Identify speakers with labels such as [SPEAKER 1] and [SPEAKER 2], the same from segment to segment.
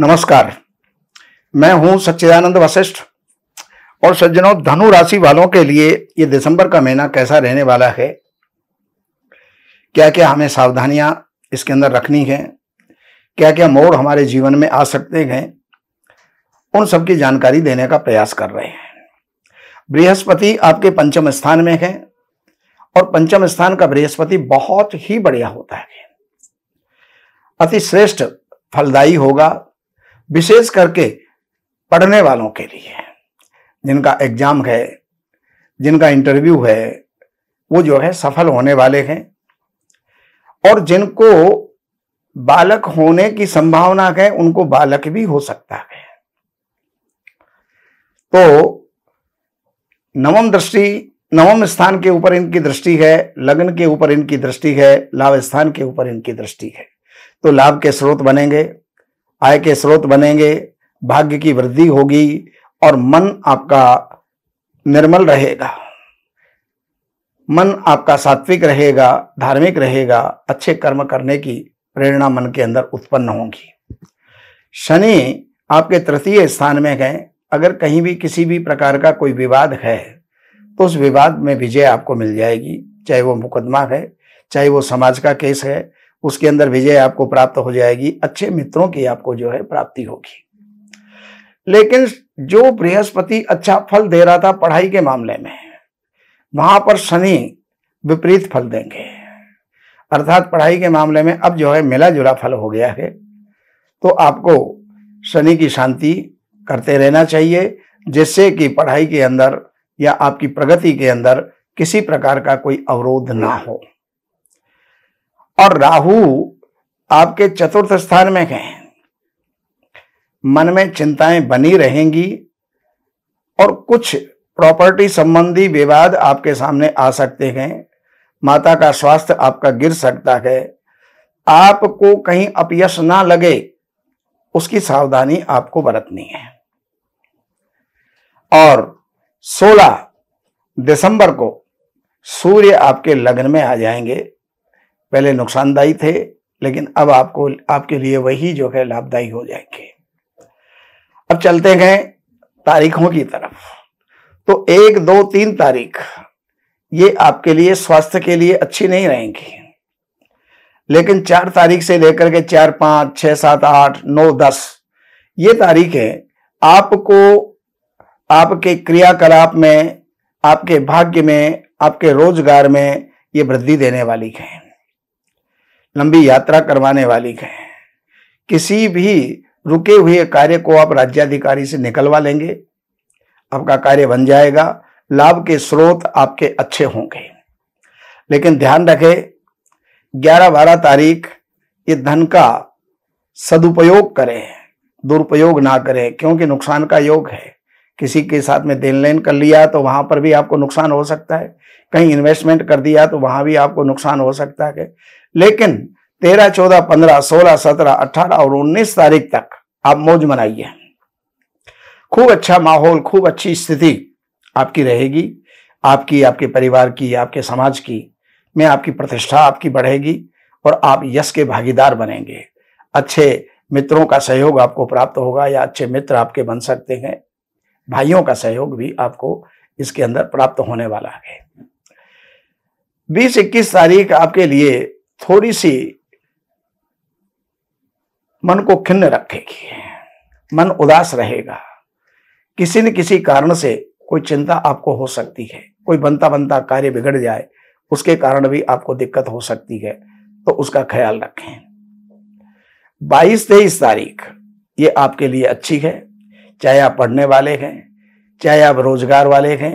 [SPEAKER 1] नमस्कार मैं हूं सच्चिदानंद वशिष्ठ और सज्जनों धनु राशि वालों के लिए ये दिसंबर का महीना कैसा रहने वाला है क्या क्या हमें सावधानियां इसके अंदर रखनी है क्या क्या मोड़ हमारे जीवन में आ सकते हैं उन सब की जानकारी देने का प्रयास कर रहे हैं बृहस्पति आपके पंचम स्थान में है और पंचम स्थान का बृहस्पति बहुत ही बढ़िया होता है अति श्रेष्ठ फलदायी होगा विशेष करके पढ़ने वालों के लिए जिनका एग्जाम है जिनका इंटरव्यू है वो जो है सफल होने वाले हैं और जिनको बालक होने की संभावना है उनको बालक भी हो सकता है तो नवम दृष्टि नवम स्थान के ऊपर इनकी दृष्टि है लग्न के ऊपर इनकी दृष्टि है लाभ स्थान के ऊपर इनकी दृष्टि है तो लाभ के स्रोत बनेंगे आय के स्रोत बनेंगे भाग्य की वृद्धि होगी और मन आपका निर्मल रहेगा मन आपका सात्विक रहेगा धार्मिक रहेगा अच्छे कर्म करने की प्रेरणा मन के अंदर उत्पन्न होगी शनि आपके तृतीय स्थान में गए अगर कहीं भी किसी भी प्रकार का कोई विवाद है तो उस विवाद में विजय आपको मिल जाएगी चाहे वो मुकदमा है चाहे वो समाज का केस है उसके अंदर विजय आपको प्राप्त हो जाएगी अच्छे मित्रों की आपको जो है प्राप्ति होगी लेकिन जो बृहस्पति अच्छा फल दे रहा था पढ़ाई के मामले में वहां पर शनि विपरीत फल देंगे अर्थात पढ़ाई के मामले में अब जो है मिला जुला फल हो गया है तो आपको शनि की शांति करते रहना चाहिए जिससे कि पढ़ाई के अंदर या आपकी प्रगति के अंदर किसी प्रकार का कोई अवरोध ना हो और राहु आपके चतुर्थ स्थान में गए मन में चिंताएं बनी रहेंगी और कुछ प्रॉपर्टी संबंधी विवाद आपके सामने आ सकते हैं माता का स्वास्थ्य आपका गिर सकता है आपको कहीं अपयश ना लगे उसकी सावधानी आपको बरतनी है और 16 दिसंबर को सूर्य आपके लग्न में आ जाएंगे पहले नुकसानदायी थे लेकिन अब आपको आपके लिए वही जो है लाभदायी हो जाएंगे अब चलते हैं तारीखों की तरफ तो एक दो तीन तारीख ये आपके लिए स्वास्थ्य के लिए अच्छी नहीं रहेंगी लेकिन चार तारीख से लेकर के चार पांच छह सात आठ नौ दस ये तारीखें आपको आपके क्रियाकलाप में आपके भाग्य में आपके रोजगार में ये वृद्धि देने वाली है लंबी यात्रा करवाने वाली है किसी भी रुके हुए कार्य को आप राज्याधिकारी से निकलवा लेंगे आपका कार्य बन जाएगा लाभ के स्रोत आपके अच्छे होंगे लेकिन ध्यान रखे ग्यारह बारह तारीख ये धन का सदुपयोग करें दुरुपयोग ना करें क्योंकि नुकसान का योग है किसी के साथ में देन लेन कर लिया तो वहाँ पर भी आपको नुकसान हो सकता है कहीं इन्वेस्टमेंट कर दिया तो वहाँ भी आपको नुकसान हो सकता है लेकिन तेरह चौदह पंद्रह सोलह सत्रह अठारह और उन्नीस तारीख तक आप मौज मनाइए खूब अच्छा माहौल खूब अच्छी स्थिति आपकी रहेगी आपकी आपके परिवार की आपके समाज की में आपकी प्रतिष्ठा आपकी बढ़ेगी और आप यश के भागीदार बनेंगे अच्छे मित्रों का सहयोग आपको प्राप्त होगा या अच्छे मित्र आपके बन सकते हैं भाइयों का सहयोग भी आपको इसके अंदर प्राप्त होने वाला है बीस इक्कीस तारीख आपके लिए थोड़ी सी मन को खिन्न रखेगी मन उदास रहेगा किसी न किसी कारण से कोई चिंता आपको हो सकती है कोई बनता बनता कार्य बिगड़ जाए उसके कारण भी आपको दिक्कत हो सकती है तो उसका ख्याल रखें बाईस तेईस तारीख ये आपके लिए अच्छी है चाहे आप पढ़ने वाले हैं चाहे आप रोजगार वाले हैं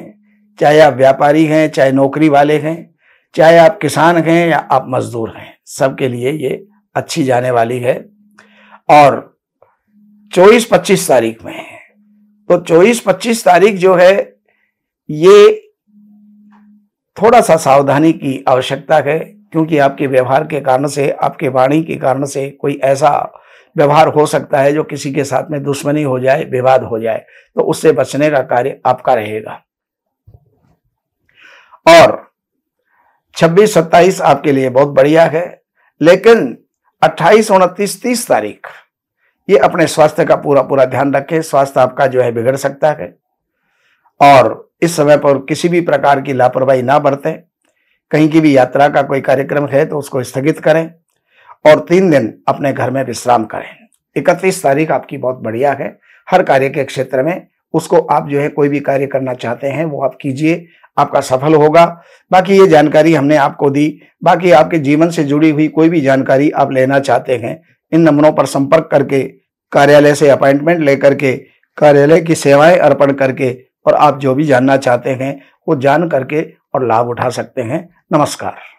[SPEAKER 1] चाहे आप व्यापारी हैं चाहे नौकरी वाले हैं चाहे आप किसान हैं या आप मजदूर हैं सबके लिए ये अच्छी जाने वाली है और 24-25 तारीख में है तो 24-25 तारीख जो है ये थोड़ा सा सावधानी की आवश्यकता है क्योंकि आपके व्यवहार के कारण से आपके वाणी के कारण से कोई ऐसा व्यवहार हो सकता है जो किसी के साथ में दुश्मनी हो जाए विवाद हो जाए तो उससे बचने का कार्य आपका रहेगा और 26 27 आपके लिए बहुत बढ़िया है लेकिन 28 उनतीस तीस तारीख ये अपने स्वास्थ्य का पूरा पूरा ध्यान रखें स्वास्थ्य आपका जो है बिगड़ सकता है और इस समय पर किसी भी प्रकार की लापरवाही ना बरतें कहीं की भी यात्रा का कोई कार्यक्रम है तो उसको स्थगित करें और तीन दिन अपने घर में विश्राम करें इकतीस तारीख आपकी बहुत बढ़िया है हर कार्य के क्षेत्र में उसको आप जो है कोई भी कार्य करना चाहते हैं वो आप कीजिए आपका सफल होगा बाकी ये जानकारी हमने आपको दी बाकी आपके जीवन से जुड़ी हुई कोई भी जानकारी आप लेना चाहते हैं इन नंबरों पर संपर्क करके कार्यालय से अपॉइंटमेंट लेकर के कार्यालय की सेवाएं अर्पण करके और आप जो भी जानना चाहते हैं वो जान करके और लाभ उठा सकते हैं नमस्कार